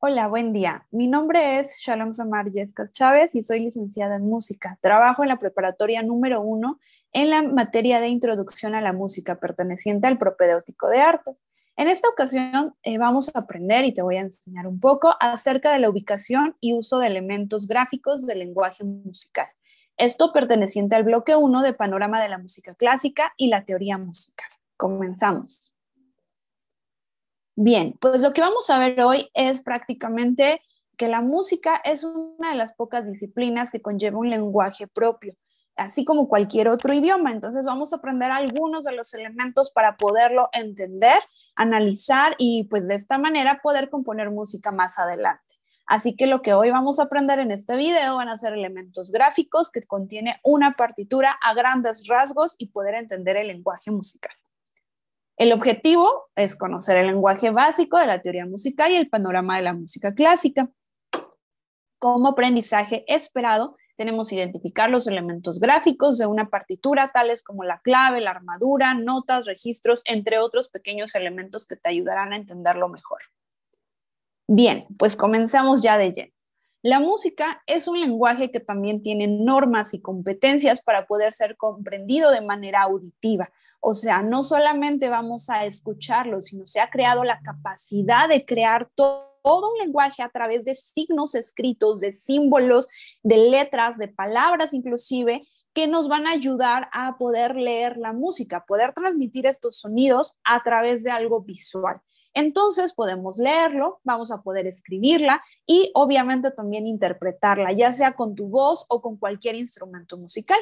Hola, buen día. Mi nombre es Shalom Samar Jessica Chávez y soy licenciada en música. Trabajo en la preparatoria número uno en la materia de introducción a la música perteneciente al propedéutico de artes. En esta ocasión eh, vamos a aprender y te voy a enseñar un poco acerca de la ubicación y uso de elementos gráficos del lenguaje musical. Esto perteneciente al bloque 1 de Panorama de la Música Clásica y la Teoría Musical. Comenzamos. Bien, pues lo que vamos a ver hoy es prácticamente que la música es una de las pocas disciplinas que conlleva un lenguaje propio, así como cualquier otro idioma. Entonces vamos a aprender algunos de los elementos para poderlo entender, analizar y pues de esta manera poder componer música más adelante. Así que lo que hoy vamos a aprender en este video van a ser elementos gráficos que contiene una partitura a grandes rasgos y poder entender el lenguaje musical. El objetivo es conocer el lenguaje básico de la teoría musical y el panorama de la música clásica. Como aprendizaje esperado, tenemos identificar los elementos gráficos de una partitura, tales como la clave, la armadura, notas, registros, entre otros pequeños elementos que te ayudarán a entenderlo mejor. Bien, pues comenzamos ya de lleno. La música es un lenguaje que también tiene normas y competencias para poder ser comprendido de manera auditiva. O sea, no solamente vamos a escucharlo, sino se ha creado la capacidad de crear todo un lenguaje a través de signos escritos, de símbolos, de letras, de palabras inclusive, que nos van a ayudar a poder leer la música, poder transmitir estos sonidos a través de algo visual. Entonces podemos leerlo, vamos a poder escribirla y obviamente también interpretarla, ya sea con tu voz o con cualquier instrumento musical.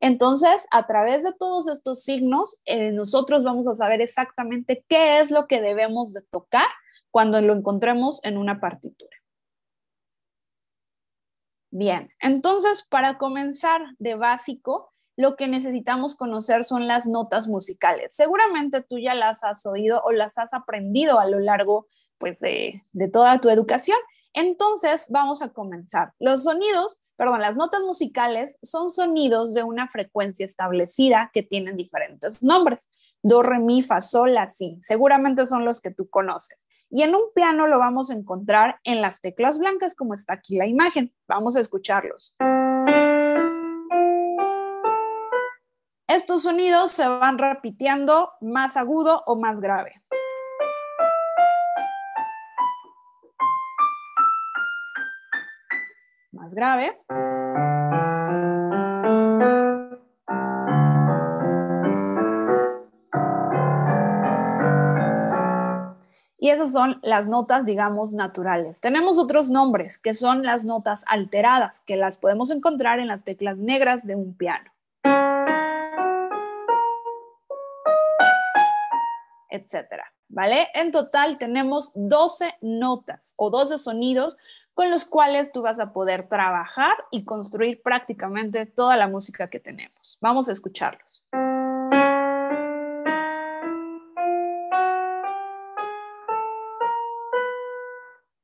Entonces, a través de todos estos signos, eh, nosotros vamos a saber exactamente qué es lo que debemos de tocar cuando lo encontremos en una partitura. Bien, entonces para comenzar de básico, lo que necesitamos conocer son las notas musicales. Seguramente tú ya las has oído o las has aprendido a lo largo pues, de, toda tu educación. Entonces, vamos a comenzar. Los sonidos, perdón, las notas musicales son sonidos de una frecuencia establecida que tienen diferentes nombres. Do, re, mi, fa, sol, la, si. Seguramente son los que tú conoces. Y en un piano lo vamos a encontrar en las teclas blancas, como está aquí la imagen. Vamos a escucharlos. Estos sonidos se van repitiendo más agudo o más grave. Más grave. Y esas son las notas, digamos, naturales. Tenemos otros nombres, que son las notas alteradas, que las podemos encontrar en las teclas negras de un piano. etcétera. ¿Vale? En total tenemos 12 notas o 12 sonidos con los cuales tú vas a poder trabajar y construir prácticamente toda la música que tenemos. Vamos a escucharlos.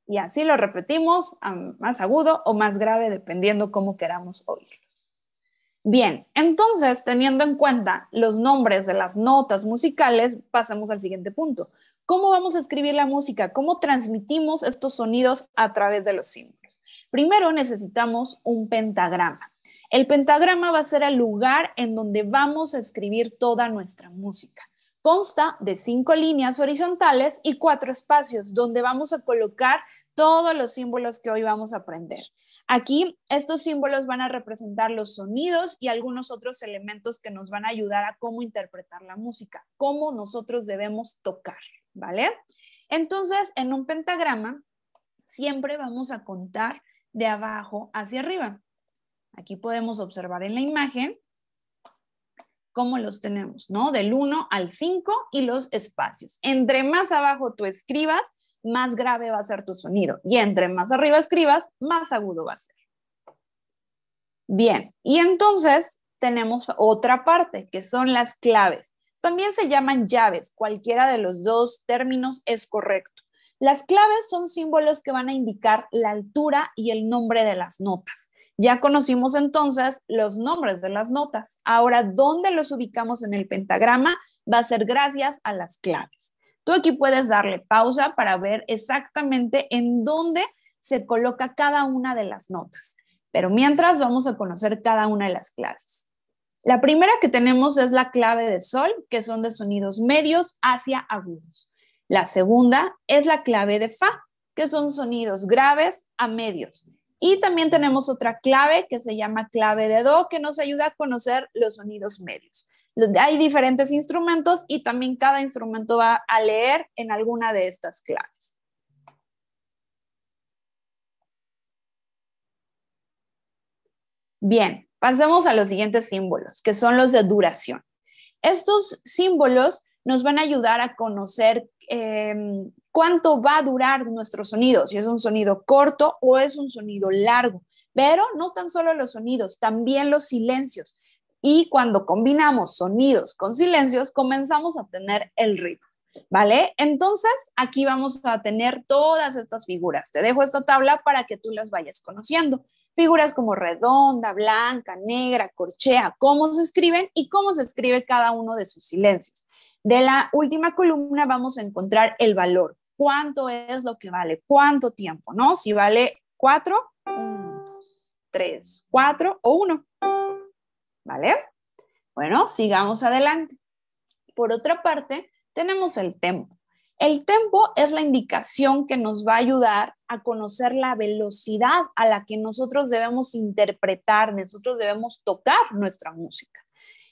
Y así lo repetimos más agudo o más grave, dependiendo cómo queramos oír. Bien, entonces, teniendo en cuenta los nombres de las notas musicales, pasamos al siguiente punto. ¿Cómo vamos a escribir la música? ¿Cómo transmitimos estos sonidos a través de los símbolos? Primero necesitamos un pentagrama. El pentagrama va a ser el lugar en donde vamos a escribir toda nuestra música. Consta de cinco líneas horizontales y cuatro espacios donde vamos a colocar todos los símbolos que hoy vamos a aprender. Aquí estos símbolos van a representar los sonidos y algunos otros elementos que nos van a ayudar a cómo interpretar la música, cómo nosotros debemos tocar, ¿vale? Entonces, en un pentagrama siempre vamos a contar de abajo hacia arriba. Aquí podemos observar en la imagen cómo los tenemos, ¿no? Del 1 al 5 y los espacios. Entre más abajo tú escribas, más grave va a ser tu sonido. Y entre más arriba escribas, más agudo va a ser. Bien, y entonces tenemos otra parte, que son las claves. También se llaman llaves, cualquiera de los dos términos es correcto. Las claves son símbolos que van a indicar la altura y el nombre de las notas. Ya conocimos entonces los nombres de las notas. Ahora, ¿dónde los ubicamos en el pentagrama? Va a ser gracias a las claves. Tú aquí puedes darle pausa para ver exactamente en dónde se coloca cada una de las notas. Pero mientras vamos a conocer cada una de las claves. La primera que tenemos es la clave de sol, que son de sonidos medios hacia agudos. La segunda es la clave de fa, que son sonidos graves a medios. Y también tenemos otra clave que se llama clave de do, que nos ayuda a conocer los sonidos medios. Hay diferentes instrumentos y también cada instrumento va a leer en alguna de estas claves. Bien, pasemos a los siguientes símbolos, que son los de duración. Estos símbolos nos van a ayudar a conocer em, cuánto va a durar nuestro sonido, si es un sonido corto o es un sonido largo. Pero no tan solo los sonidos, también los silencios y cuando combinamos sonidos con silencios, comenzamos a tener el ritmo. ¿Vale? Entonces, aquí vamos a tener todas estas figuras. Te dejo esta tabla para que tú las vayas conociendo. Figuras como redonda, blanca, negra, corchea, cómo se escriben y cómo se escribe cada uno de sus silencios. De la última columna vamos a encontrar el valor. ¿Cuánto es lo que vale? ¿Cuánto tiempo? ¿No? Si vale cuatro, uno, dos, tres, cuatro o uno. ¿vale? Bueno, sigamos adelante. Por otra parte, tenemos el tempo. El tempo es la indicación que nos va a ayudar a conocer la velocidad a la que nosotros debemos interpretar, nosotros debemos tocar nuestra música.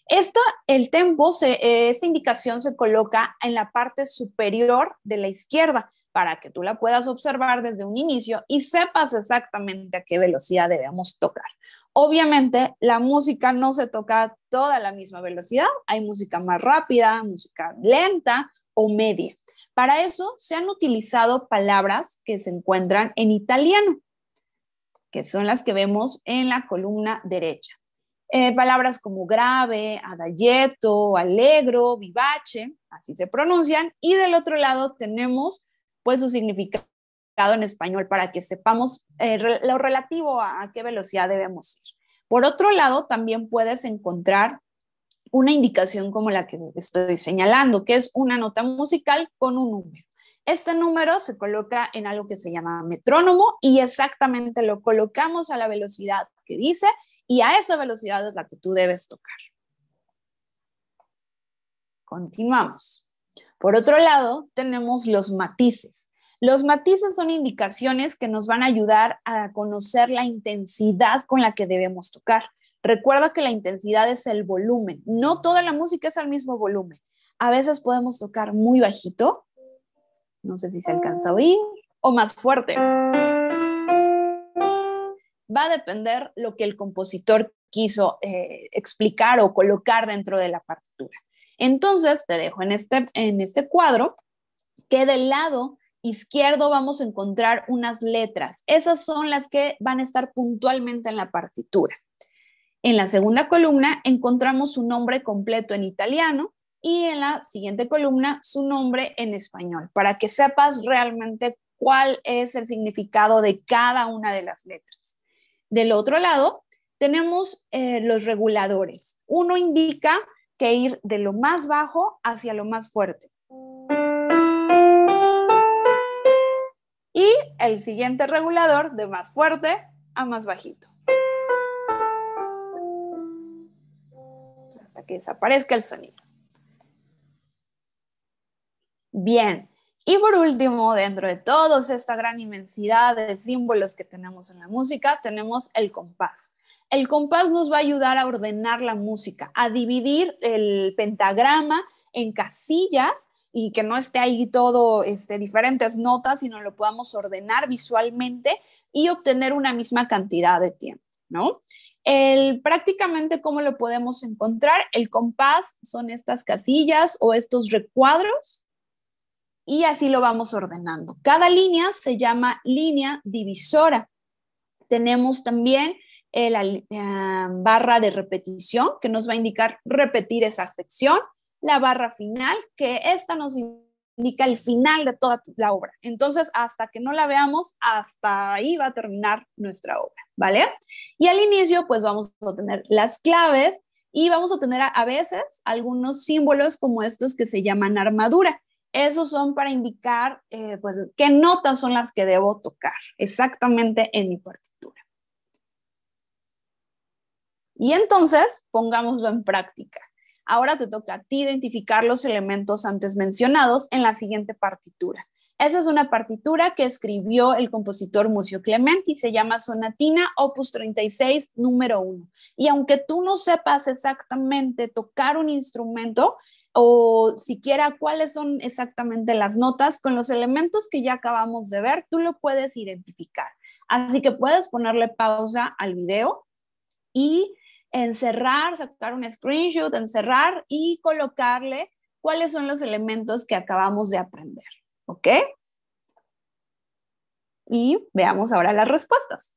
Esta, el tempo, se, esta indicación se coloca en la parte superior de la izquierda para que tú la puedas observar desde un inicio y sepas exactamente a qué velocidad debemos tocar. Obviamente, la música no se toca a toda la misma velocidad. Hay música más rápida, música lenta o media. Para eso se han utilizado palabras que se encuentran en italiano, que son las que vemos en la columna derecha. Eh, palabras como grave, adalleto alegro, vivace, así se pronuncian. Y del otro lado tenemos pues su significado en español para que sepamos eh, lo relativo a, qué velocidad debemos ir. Por otro lado, también puedes encontrar una indicación como la que estoy señalando, que es una nota musical con un número. Este número se coloca en algo que se llama metrónomo y exactamente lo colocamos a la velocidad que dice y a esa velocidad es la que tú debes tocar. Continuamos. Por otro lado, tenemos los matices. Los matices son indicaciones que nos van a ayudar a conocer la intensidad con la que debemos tocar. Recuerda que la intensidad es el volumen. No toda la música es al mismo volumen. A veces podemos tocar muy bajito, no sé si se alcanza a oír, o más fuerte. Va a depender lo que el compositor quiso eh, explicar o colocar dentro de la partitura. Entonces, te dejo en este, en este cuadro que del lado izquierdo vamos a encontrar unas letras. Esas son las que van a estar puntualmente en la partitura. En la segunda columna encontramos su nombre completo en italiano y en la siguiente columna su nombre en español, para que sepas realmente cuál es el significado de cada una de las letras. Del otro lado, tenemos eh, los reguladores. Uno indica que ir de lo más bajo hacia lo más fuerte. y el siguiente regulador de más fuerte a más bajito. Hasta que desaparezca el sonido. Bien, y por último, dentro de toda esta gran inmensidad de símbolos que tenemos en la música, tenemos el compás. El compás nos va a ayudar a ordenar la música, a dividir el pentagrama en casillas y que no esté ahí todo, este, diferentes notas, sino lo podamos ordenar visualmente y obtener una misma cantidad de tiempo, ¿no? El, prácticamente cómo lo podemos encontrar, el compás son estas casillas o estos recuadros y así lo vamos ordenando. Cada línea se llama línea divisora. Tenemos también la eh, barra de repetición que nos va a indicar repetir esa sección la barra final, que esta nos indica el final de toda la obra. Entonces, hasta que no la veamos, hasta ahí va a terminar nuestra obra, ¿vale? Y al inicio, pues vamos a tener las claves y vamos a tener a, veces algunos símbolos como estos que se llaman armadura. Esos son para indicar eh, pues, qué notas son las que debo tocar exactamente en mi partitura. Y entonces, pongámoslo en práctica. Ahora te toca a ti identificar los elementos antes mencionados en la siguiente partitura. Esa es una partitura que escribió el compositor Mucio Clementi, se llama Sonatina Opus 36, número 1. Y aunque tú no sepas exactamente tocar un instrumento o siquiera cuáles son exactamente las notas, con los elementos que ya acabamos de ver, tú lo puedes identificar. Así que puedes ponerle pausa al video y encerrar, sacar un screenshot, encerrar y colocarle cuáles son los elementos que acabamos de aprender. ¿Ok? Y veamos ahora las respuestas.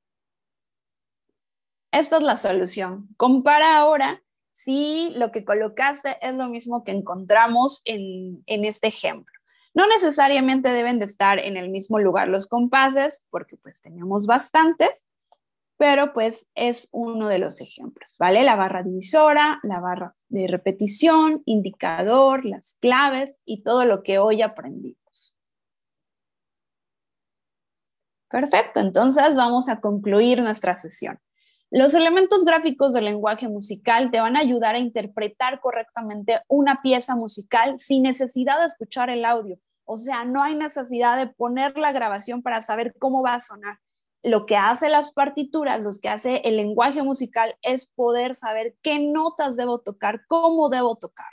Esta es la solución. Compara ahora si lo que colocaste es lo mismo que encontramos en, este ejemplo. No necesariamente deben de estar en el mismo lugar los compases, porque pues tenemos bastantes, pero pues es uno de los ejemplos, ¿vale? La barra divisora, la barra de repetición, indicador, las claves y todo lo que hoy aprendimos. Perfecto, entonces vamos a concluir nuestra sesión. Los elementos gráficos del lenguaje musical te van a ayudar a interpretar correctamente una pieza musical sin necesidad de escuchar el audio. O sea, no hay necesidad de poner la grabación para saber cómo va a sonar lo que hace las partituras, lo que hace el lenguaje musical es poder saber qué notas debo tocar, cómo debo tocarlas.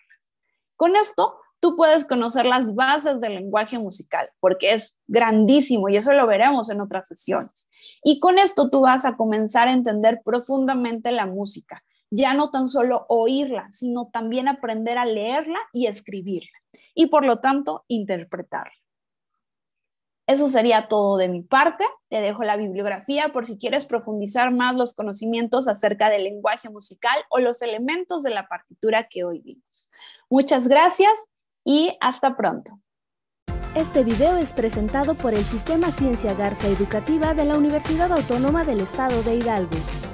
Con esto, tú puedes conocer las bases del lenguaje musical, porque es grandísimo y eso lo veremos en otras sesiones. Y con esto tú vas a comenzar a entender profundamente la música, ya no tan solo oírla, sino también aprender a leerla y escribirla, y por lo tanto interpretarla. Eso sería todo de mi parte. Te dejo la bibliografía por si quieres profundizar más los conocimientos acerca del lenguaje musical o los elementos de la partitura que hoy vimos. Muchas gracias y hasta pronto. Este video es presentado por el Sistema Ciencia Garza Educativa de la Universidad Autónoma del Estado de Hidalgo.